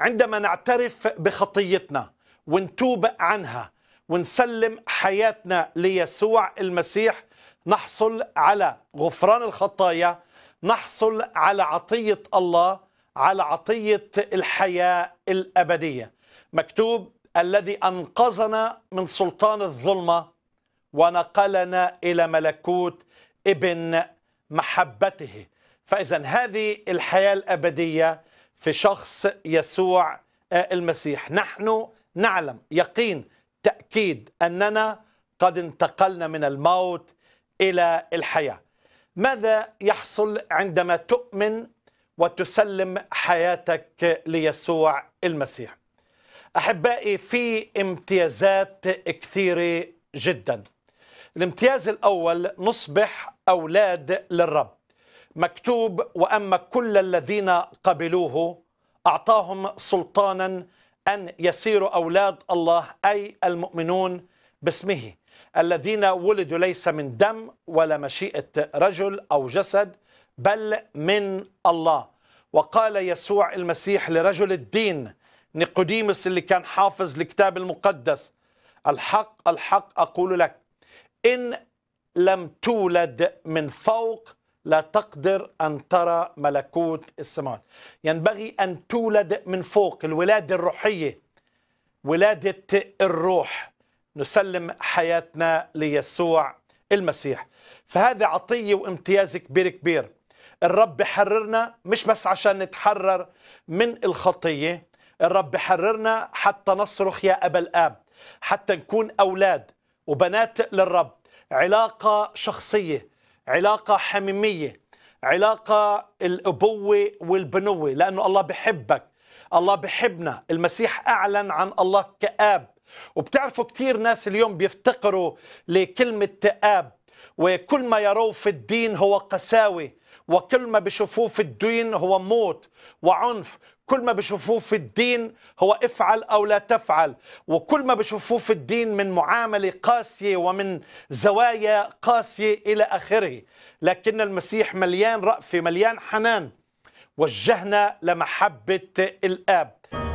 عندما نعترف بخطيتنا ونتوب عنها ونسلم حياتنا ليسوع المسيح نحصل على غفران الخطايا نحصل على عطية الله على عطية الحياة الأبدية مكتوب الذي أنقذنا من سلطان الظلمة ونقلنا إلى ملكوت ابن محبته فإذا هذه الحياة الأبدية في شخص يسوع آه، المسيح نحن نعلم يقين تأكيد أننا قد انتقلنا من الموت إلى الحياة ماذا يحصل عندما تؤمن وتسلم حياتك ليسوع المسيح أحبائي في امتيازات كثيرة جدا الامتياز الأول نصبح أولاد للرب مكتوب واما كل الذين قبلوه اعطاهم سلطانا ان يسيروا اولاد الله اي المؤمنون باسمه الذين ولدوا ليس من دم ولا مشيئه رجل او جسد بل من الله وقال يسوع المسيح لرجل الدين نيقوديموس اللي كان حافظ الكتاب المقدس الحق الحق اقول لك ان لم تولد من فوق لا تقدر أن ترى ملكوت السماوات ينبغي أن تولد من فوق الولادة الروحية ولادة الروح نسلم حياتنا ليسوع المسيح فهذا عطية وامتياز كبير كبير الرب حررنا مش بس عشان نتحرر من الخطية الرب حررنا حتى نصرخ يا أبا الآب حتى نكون أولاد وبنات للرب علاقة شخصية علاقة حميمية علاقة الأبوة والبنوة لأنه الله بحبك الله بحبنا المسيح أعلن عن الله كآب وبتعرفوا كثير ناس اليوم بيفتقروا لكلمة آب وكل ما يروه في الدين هو قساوة وكل ما بشوفوه في الدين هو موت وعنف كل ما بشوفوه في الدين هو افعل أو لا تفعل وكل ما بشوفوه في الدين من معاملة قاسية ومن زوايا قاسية إلى آخره لكن المسيح مليان رأفة مليان حنان وجهنا لمحبة الآب